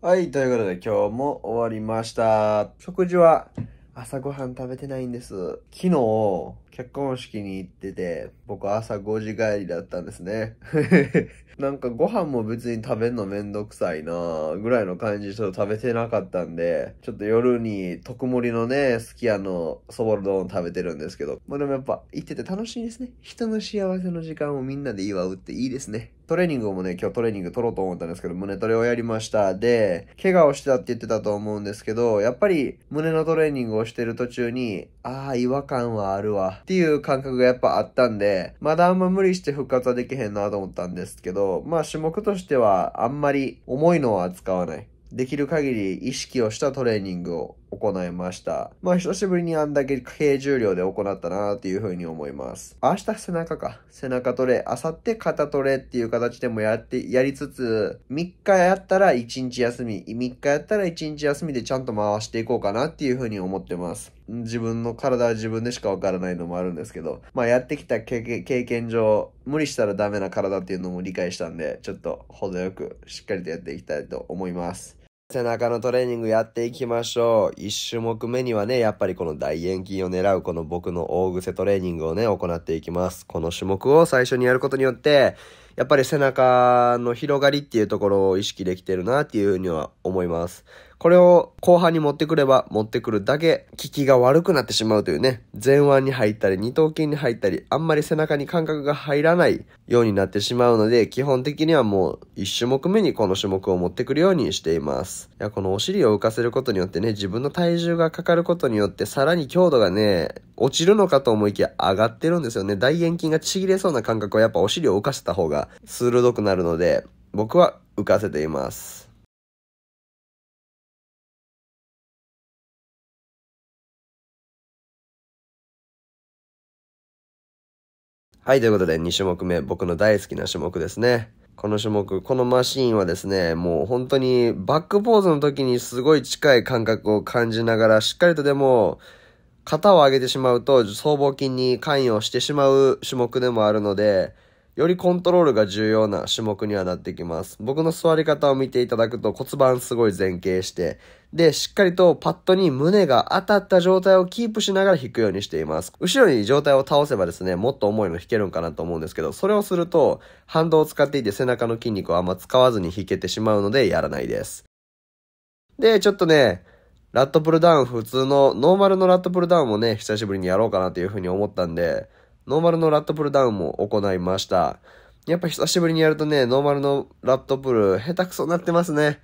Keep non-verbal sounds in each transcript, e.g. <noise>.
はい、ということで今日も終わりました。食事は朝ごはん食べてないんです。昨日、結婚式に行ってて、僕朝5時帰りだったんですね。<laughs> なんかご飯も別に食べんのめんどくさいなぐらいの感じでちょっと食べてなかったんで、ちょっと夜に特盛りのね、すき家のそぼろ丼食べてるんですけど、まあでもやっぱ行ってて楽しいですね。人の幸せの時間をみんなで祝うっていいですね。トレーニングもね、今日トレーニング取ろうと思ったんですけど、胸トレをやりました。で、怪我をしてたって言ってたと思うんですけど、やっぱり胸のトレーニングをしてる途中に、ああ、違和感はあるわ。っていう感覚がやっぱあったんで、まだあんま無理して復活はできへんなと思ったんですけど、まあ種目としてはあんまり重いのは扱わない。できる限り意識をしたトレーニングを行いました。まあ久しぶりにあんだけ軽重量で行ったなっていう風に思います。明日背中か。背中トレ、明後日肩トレっていう形でもやって、やりつつ、3日やったら1日休み、3日やったら1日休みでちゃんと回していこうかなっていう風に思ってます。自分の体は自分でしかわからないのもあるんですけど、まあやってきた経験上、無理したらダメな体っていうのも理解したんで、ちょっと程よくしっかりとやっていきたいと思います。背中のトレーニングやっていきましょう。一種目目にはね、やっぱりこの大円筋を狙うこの僕の大癖トレーニングをね、行っていきます。この種目を最初にやることによって、やっぱり背中の広がりっていうところを意識できてるなっていうふうには思います。これを後半に持ってくれば持ってくるだけ効きが悪くなってしまうというね、前腕に入ったり二頭筋に入ったり、あんまり背中に感覚が入らないようになってしまうので、基本的にはもう一種目目にこの種目を持ってくるようにしています。いや、このお尻を浮かせることによってね、自分の体重がかかることによってさらに強度がね、落ちるのかと思いきや上がってるんですよね。大円筋がちぎれそうな感覚はやっぱお尻を浮かせた方が鋭くなるので、僕は浮かせています。はい、ということで2種目目、僕の大好きな種目ですね。この種目、このマシーンはですね、もう本当にバックポーズの時にすごい近い感覚を感じながら、しっかりとでも、肩を上げてしまうと、僧帽筋に関与してしまう種目でもあるので、よりコントロールが重要な種目にはなってきます。僕の座り方を見ていただくと骨盤すごい前傾して、で、しっかりとパッドに胸が当たった状態をキープしながら引くようにしています。後ろに状態を倒せばですね、もっと重いの引けるんかなと思うんですけど、それをすると反動を使っていて背中の筋肉をあんま使わずに引けてしまうのでやらないです。で、ちょっとね、ラットプルダウン普通の、ノーマルのラットプルダウンもね、久しぶりにやろうかなというふうに思ったんで、ノーマルのラットプルダウンも行いました。やっぱ久しぶりにやるとね、ノーマルのラットプル、下手くそになってますね。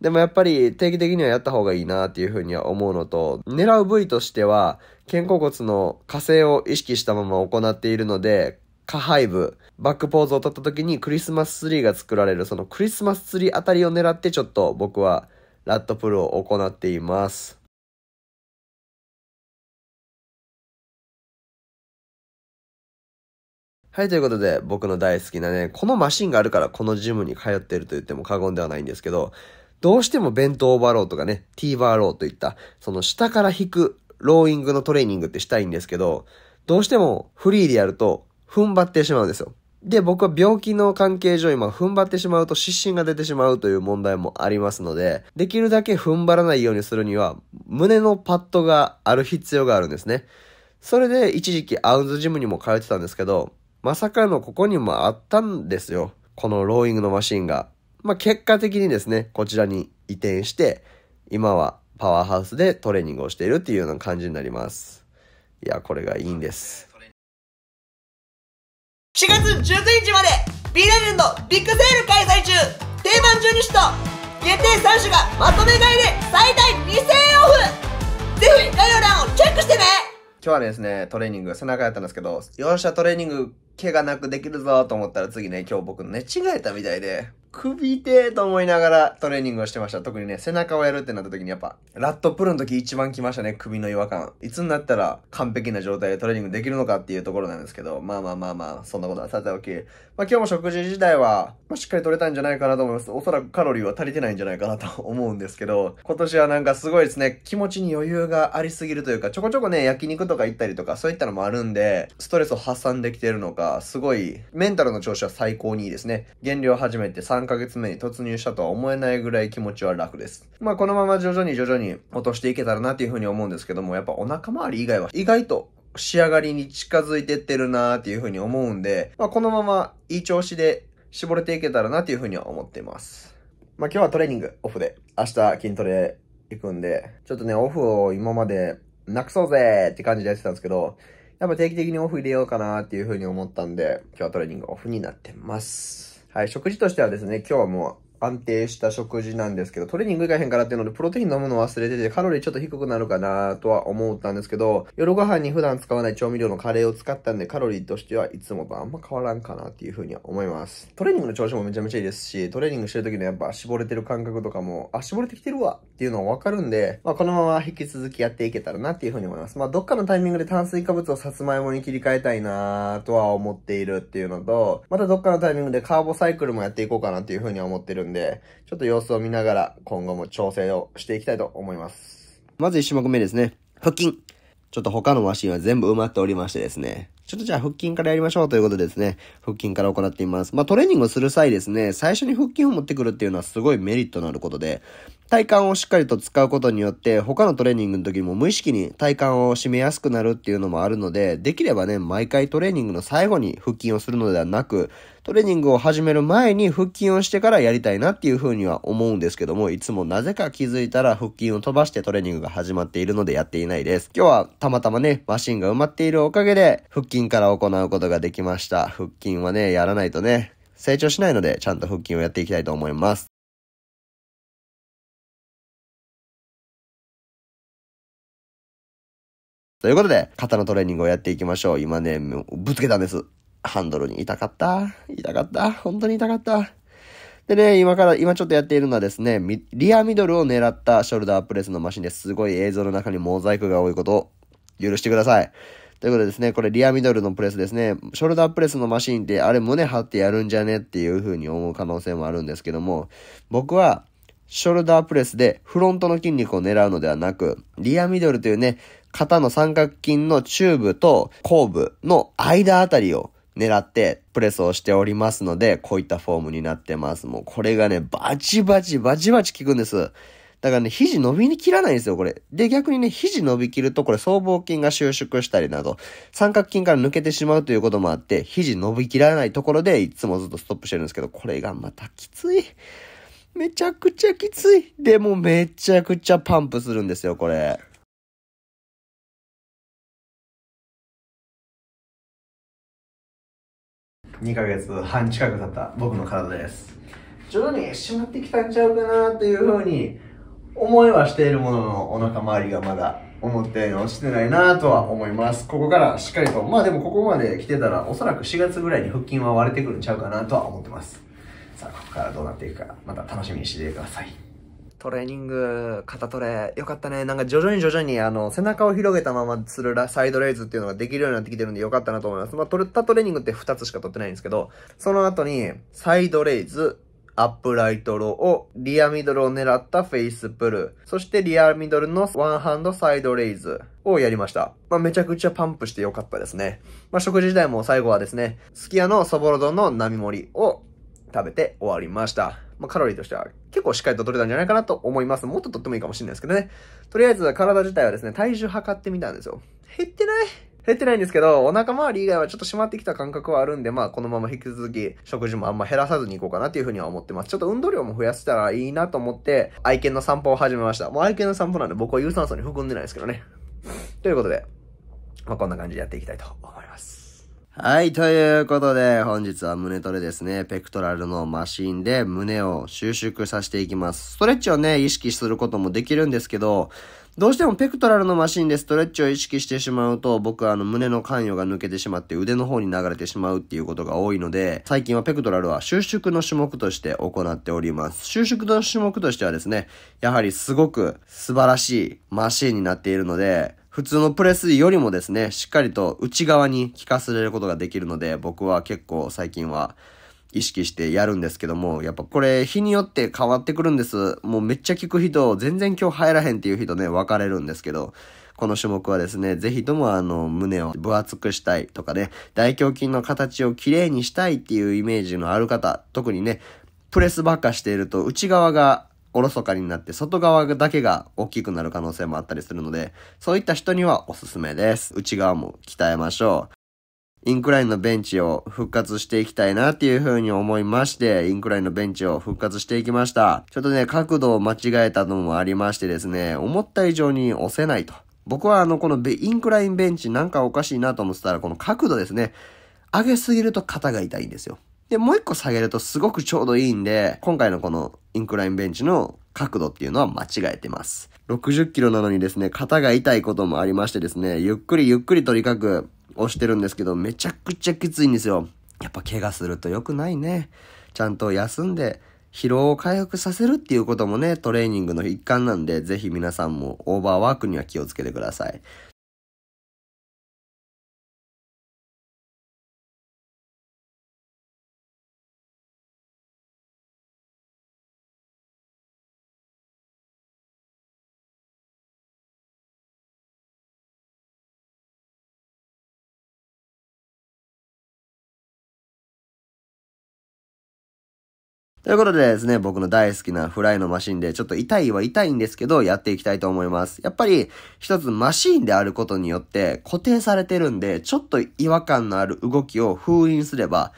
でもやっぱり定期的にはやった方がいいなっていうふうには思うのと、狙う部位としては、肩甲骨の火星を意識したまま行っているので、下背部、バックポーズを取った時にクリスマスツリーが作られる、そのクリスマスツリーあたりを狙ってちょっと僕はラットプルを行っています。はい、ということで、僕の大好きなね、このマシンがあるからこのジムに通ってると言っても過言ではないんですけど、どうしても弁当オーバーローとかね、ティーバーローといった、その下から引くローイングのトレーニングってしたいんですけど、どうしてもフリーでやると踏ん張ってしまうんですよ。で、僕は病気の関係上今踏ん張ってしまうと湿疹が出てしまうという問題もありますので、できるだけ踏ん張らないようにするには、胸のパッドがある必要があるんですね。それで一時期アウンズジムにも通ってたんですけど、まさかのここにもあったんですよ。このローイングのマシンが。まあ、結果的にですね、こちらに移転して、今はパワーハウスでトレーニングをしているっていうような感じになります。いや、これがいいんです。4月19日まで B レジェンドビッグセール開催中定番12種と限定3種がまとめ買いで最大2000円オフぜひ今日はですね、トレーニング、背中やったんですけど、よっしゃ、トレーニング、怪我なくできるぞと思ったら次ね、今日僕寝違えたみたいで、首痛と思いながらトレーニングをしてました。特にね、背中をやるってなった時にやっぱ、ラットプルの時一番来ましたね、首の違和感。いつになったら完璧な状態でトレーニングできるのかっていうところなんですけど、まあまあまあまあ、そんなことはさておき。まあ今日も食事自体は、まあ、しっかり取れたんじゃないかなと思います。おそらくカロリーは足りてないんじゃないかなと <laughs> 思うんですけど、今年はなんかすごいですね、気持ちに余裕がありすぎるというか、ちょこちょこね、焼肉とか行ったりとか、そういったのもあるんで、ストレスを発散できてるのか、すごい、メンタルの調子は最高にいいですね。減量始めて3 3ヶ月目に突入したとは思えないぐらい気持ちは楽です。まあこのまま徐々に徐々に落としていけたらなっていうふうに思うんですけども、やっぱお腹周り以外は意外と仕上がりに近づいてってるなーっていうふうに思うんで、まあこのままいい調子で絞れていけたらなっていうふうには思っています。まあ今日はトレーニングオフで、明日筋トレ行くんで、ちょっとね、オフを今までなくそうぜって感じでやってたんですけど、やっぱ定期的にオフ入れようかなっていうふうに思ったんで、今日はトレーニングオフになってます。はい、食事としてはですね、今日はもう安定した食事なんですけど、トレーニングいかへんからっていうので、プロテイン飲むの忘れてて、カロリーちょっと低くなるかなとは思ったんですけど、夜ご飯に普段使わない調味料のカレーを使ったんで、カロリーとしてはいつもとあんま変わらんかなっていうふうには思います。トレーニングの調子もめちゃめちゃいいですし、トレーニングしてる時のやっぱ絞れてる感覚とかも、あ、絞れてきてるわっていうのはわかるんで、まあこのまま引き続きやっていけたらなっていうふうに思います。まあどっかのタイミングで炭水化物をさつまいもに切り替えたいなとは思っているっていうのと、またどっかのタイミングでカーボサイクルもやっていこうかなっていうふうに思ってるんで、で、ちょっと様子を見ながら今後も調整をしていきたいと思います。まず1種目目ですね。腹筋。ちょっと他のマシンは全部埋まっておりましてですね。ちょっとじゃあ腹筋からやりましょうということですね、腹筋から行っています。まあトレーニングをする際ですね、最初に腹筋を持ってくるっていうのはすごいメリットのあることで、体幹をしっかりと使うことによって、他のトレーニングの時も無意識に体幹を締めやすくなるっていうのもあるので、できればね、毎回トレーニングの最後に腹筋をするのではなく、トレーニングを始める前に腹筋をしてからやりたいなっていうふうには思うんですけども、いつもなぜか気づいたら腹筋を飛ばしてトレーニングが始まっているのでやっていないです。今日はたまたまね、マシンが埋まっているおかげで、腹筋筋から行うことができました。腹筋はね、やらないとね、成長しないので、ちゃんと腹筋をやっていきたいと思います。ということで、肩のトレーニングをやっていきましょう。今ね、もうぶつけたんです。ハンドルに痛かった。痛かった。本当に痛かった。でね、今から、今ちょっとやっているのはですね、リアミドルを狙ったショルダープレスのマシンです。すごい映像の中にモザイクが多いことを許してください。ということでですね、これリアミドルのプレスですね。ショルダープレスのマシンって、あれ胸張ってやるんじゃねっていう風に思う可能性もあるんですけども、僕は、ショルダープレスでフロントの筋肉を狙うのではなく、リアミドルというね、肩の三角筋のチューブと後部の間あたりを狙ってプレスをしておりますので、こういったフォームになってます。もうこれがね、バチバチバチバチ効くんです。だからね、肘伸びに切らないんですよ、これ。で、逆にね、肘伸びきると、これ、僧帽筋が収縮したりなど、三角筋から抜けてしまうということもあって、肘伸びきらないところで、いつもずっとストップしてるんですけど、これがまたきつい。めちゃくちゃきつい。でも、めちゃくちゃパンプするんですよ、これ。2ヶ月半近く経った僕の体です徐々に締まってきたんちゃうかなというふうに思いはしているもののお腹周りがまだ思ったように落ちてないなとは思いますここからしっかりとまあでもここまで来てたらおそらく4月ぐらいに腹筋は割れてくるんちゃうかなとは思ってますさあここからどうなっていくかまた楽しみにしていてくださいトレーニング、肩トレ、よかったね。なんか徐々に徐々に、あの、背中を広げたままするサイドレイズっていうのができるようになってきてるんでよかったなと思います。まあ、取ったトレーニングって2つしか取ってないんですけど、その後に、サイドレイズ、アップライトローをリアミドルを狙ったフェイスプルー、そしてリアミドルのワンハンドサイドレイズをやりました。まあ、めちゃくちゃパンプしてよかったですね。まあ、食事自体も最後はですね、すき家のそぼろ丼の並盛りを食べて終わりました。まあ、カロリーとしては結構しっかりと取れたんじゃないかなと思います。もっと取ってもいいかもしれないですけどね。とりあえず体自体はですね、体重測ってみたんですよ。減ってない減ってないんですけど、お腹周り以外はちょっと締まってきた感覚はあるんで、まあこのまま引き続き食事もあんま減らさずにいこうかなっていうふうには思ってます。ちょっと運動量も増やせたらいいなと思って、愛犬の散歩を始めました。もう愛犬の散歩なんで僕は有酸素に含んでないですけどね。ということで、まあこんな感じでやっていきたいと思います。はい、ということで、本日は胸トレですね。ペクトラルのマシンで胸を収縮させていきます。ストレッチをね、意識することもできるんですけど、どうしてもペクトラルのマシンでストレッチを意識してしまうと、僕はあの胸の関与が抜けてしまって腕の方に流れてしまうっていうことが多いので、最近はペクトラルは収縮の種目として行っております。収縮の種目としてはですね、やはりすごく素晴らしいマシンになっているので、普通のプレスよりもですね、しっかりと内側に効かせれることができるので、僕は結構最近は意識してやるんですけども、やっぱこれ日によって変わってくるんです。もうめっちゃ効く人、全然今日入らへんっていう人ね、分かれるんですけど、この種目はですね、ぜひともあの、胸を分厚くしたいとかね、大胸筋の形をきれいにしたいっていうイメージのある方、特にね、プレスばっかしていると内側がおろそかになって外側だけが大きくなる可能性もあったりするので、そういった人にはおすすめです。内側も鍛えましょう。インクラインのベンチを復活していきたいなっていうふうに思いまして、インクラインのベンチを復活していきました。ちょっとね、角度を間違えたのもありましてですね、思った以上に押せないと。僕はあの、このインクラインベンチなんかおかしいなと思ってたら、この角度ですね、上げすぎると肩が痛いんですよ。で、もう一個下げるとすごくちょうどいいんで、今回のこのインクラインベンチの角度っていうのは間違えてます。60キロなのにですね、肩が痛いこともありましてですね、ゆっくりゆっくりとにかく押してるんですけど、めちゃくちゃきついんですよ。やっぱ怪我すると良くないね。ちゃんと休んで、疲労を回復させるっていうこともね、トレーニングの一環なんで、ぜひ皆さんもオーバーワークには気をつけてください。ということでですね、僕の大好きなフライのマシンで、ちょっと痛いは痛いんですけど、やっていきたいと思います。やっぱり、一つマシンであることによって固定されてるんで、ちょっと違和感のある動きを封印すれば、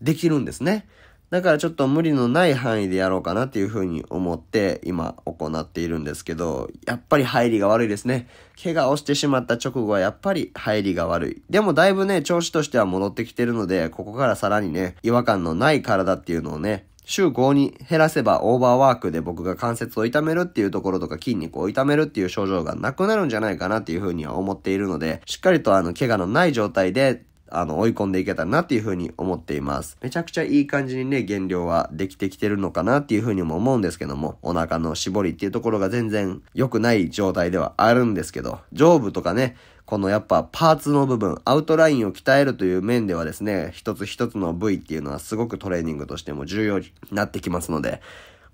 できるんですね。だからちょっと無理のない範囲でやろうかなっていうふうに思って今行っているんですけど、やっぱり入りが悪いですね。怪我をしてしまった直後はやっぱり入りが悪い。でもだいぶね、調子としては戻ってきてるので、ここからさらにね、違和感のない体っていうのをね、週5に減らせばオーバーワークで僕が関節を痛めるっていうところとか筋肉を痛めるっていう症状がなくなるんじゃないかなっていうふうには思っているので、しっかりとあの、怪我のない状態であの、追い込んでいけたらなっていうふうに思っています。めちゃくちゃいい感じにね、減量はできてきてるのかなっていうふうにも思うんですけども、お腹の絞りっていうところが全然良くない状態ではあるんですけど、上部とかね、このやっぱパーツの部分、アウトラインを鍛えるという面ではですね、一つ一つの部位っていうのはすごくトレーニングとしても重要になってきますので、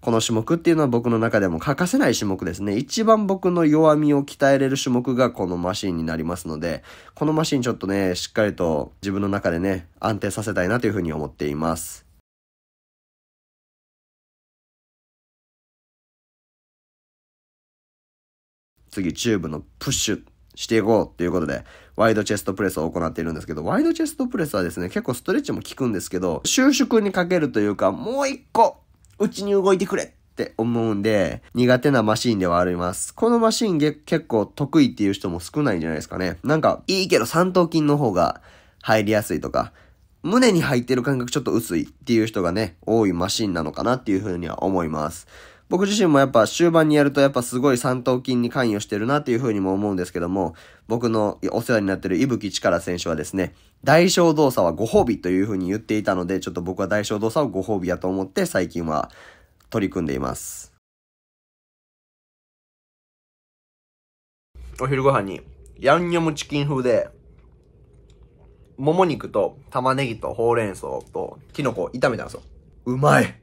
この種目っていうのは僕の中でも欠かせない種目ですね。一番僕の弱みを鍛えれる種目がこのマシンになりますので、このマシンちょっとね、しっかりと自分の中でね、安定させたいなというふうに思っています。次、チューブのプッシュしていこうっていうことで、ワイドチェストプレスを行っているんですけど、ワイドチェストプレスはですね、結構ストレッチも効くんですけど、収縮にかけるというか、もう一個、うちに動いてくれって思うんで、苦手なマシンではあります。このマシン結構得意っていう人も少ないんじゃないですかね。なんか、いいけど三頭筋の方が入りやすいとか、胸に入ってる感覚ちょっと薄いっていう人がね、多いマシンなのかなっていうふうには思います。僕自身もやっぱ終盤にやるとやっぱすごい三頭筋に関与してるなっていうふうにも思うんですけども、僕のお世話になってる伊吹力選手はですね、大小動作はご褒美というふうに言っていたので、ちょっと僕は大小動作をご褒美やと思って最近は取り組んでいます。お昼ご飯に、ヤンニョムチキン風で、もも肉と玉ねぎとほうれん草ときのこを炒めたんですよ。うまい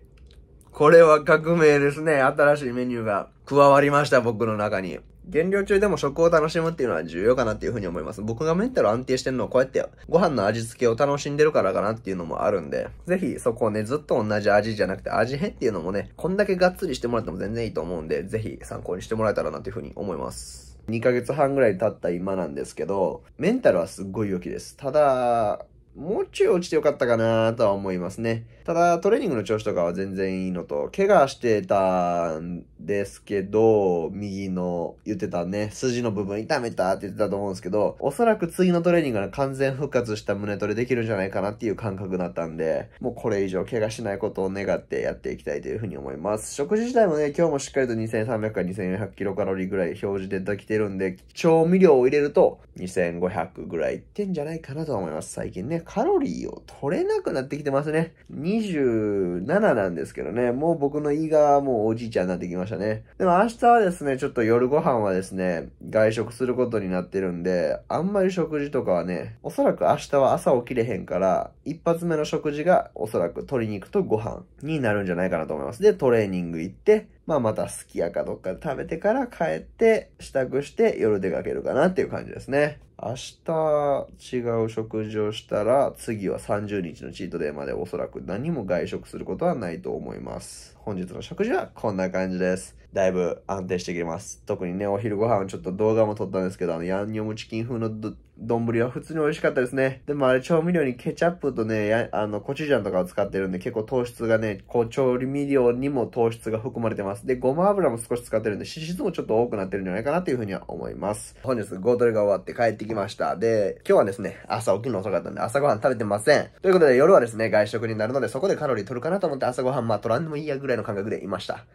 これは革命ですね。新しいメニューが加わりました、僕の中に。減量中でも食を楽しむっていうのは重要かなっていうふうに思います。僕がメンタル安定してるのはこうやってご飯の味付けを楽しんでるからかなっていうのもあるんで、ぜひそこをね、ずっと同じ味じゃなくて味変っていうのもね、こんだけがっつりしてもらっても全然いいと思うんで、ぜひ参考にしてもらえたらなっていうふうに思います。2ヶ月半ぐらい経った今なんですけど、メンタルはすっごい良きです。ただ、もうちょい落ちてよかったかなとは思いますね。ただ、トレーニングの調子とかは全然いいのと、怪我してたんですけど、右の言ってたね、筋の部分痛めたって言ってたと思うんですけど、おそらく次のトレーニングが完全復活した胸トレできるんじゃないかなっていう感覚だったんで、もうこれ以上怪我しないことを願ってやっていきたいというふうに思います。食事自体もね、今日もしっかりと2300から2400キロカロリーぐらい表示でできてるんで、調味料を入れると2500ぐらいいってんじゃないかなと思います。最近ね、カロリーを取れなくなってきてますね。27なんですけどね、もう僕の胃がもうおじいちゃんになってきましたね。でも明日はですね、ちょっと夜ご飯はですね、外食することになってるんで、あんまり食事とかはね、おそらく明日は朝起きれへんから、一発目の食事がおそらく鶏肉とご飯になるんじゃないかなと思います。で、トレーニング行って、まあまたすき家かどっかで食べてから帰って支度して夜出かけるかなっていう感じですね。明日違う食事をしたら次は30日のチートデイまでおそらく何も外食することはないと思います。本日の食事はこんな感じです。だいぶ安定してきます。特にね、お昼ご飯はちょっと動画も撮ったんですけど、あの、ヤンニョムチキン風の丼は普通に美味しかったですね。でもあれ調味料にケチャップとね、あの、コチュジャンとかを使ってるんで結構糖質がね、こう調味料にも糖質が含まれてます。で、ごま油も少し使ってるんで脂質もちょっと多くなってるんじゃないかなというふうには思います。本日ゴートレが終わって帰ってきました。で、今日はですね、朝起きるの遅かったんで朝ごはん食べてません。ということで夜はですね、外食になるのでそこでカロリー取るかなと思って朝ごはんまあ取らんでもいいやぐらいの感覚でいました。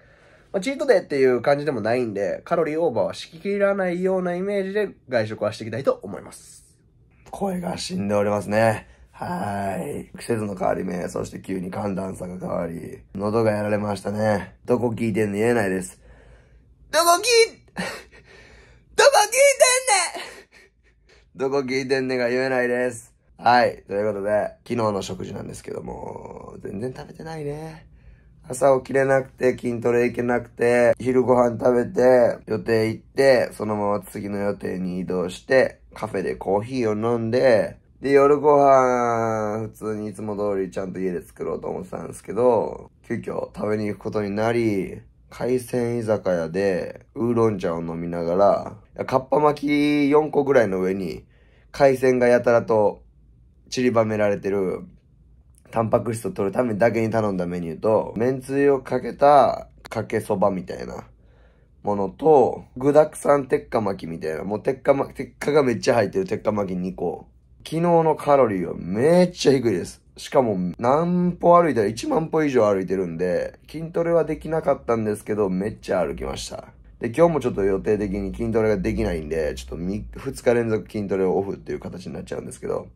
まあ、チートデーっていう感じでもないんで、カロリーオーバーはしき切らないようなイメージで外食はしていきたいと思います。声が死んでおりますね。はい。季節の変わり目、そして急に寒暖差が変わり、喉がやられましたね。どこ聞いてんの言えないです。どこ聞い、<laughs> どこ聞いてんねどこ聞いてんねが言えないです。はい。ということで、昨日の食事なんですけども、全然食べてないね。朝起きれなくて、筋トレ行けなくて、昼ご飯食べて、予定行って、そのまま次の予定に移動して、カフェでコーヒーを飲んで、で、夜ご飯、普通にいつも通りちゃんと家で作ろうと思ってたんですけど、急遽食べに行くことになり、海鮮居酒屋でウーロン茶を飲みながら、カッパ巻き4個ぐらいの上に海鮮がやたらと散りばめられてるタンパク質を取るためだけに頼んだメニューと、めんつゆをかけたかけそばみたいなものと、具沢山鉄火巻きみたいな、もう鉄火巻き、鉄火がめっちゃ入ってる鉄火巻き2個。昨日のカロリーはめっちゃ低いです。しかも何歩歩いたら1万歩以上歩いてるんで、筋トレはできなかったんですけど、めっちゃ歩きました。で、今日もちょっと予定的に筋トレができないんで、ちょっと2日連続筋トレをオフっていう形になっちゃうんですけど、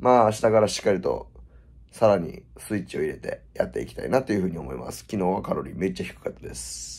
まあ明日からしっかりとさらにスイッチを入れてやっていきたいなというふうに思います。昨日はカロリーめっちゃ低かったです。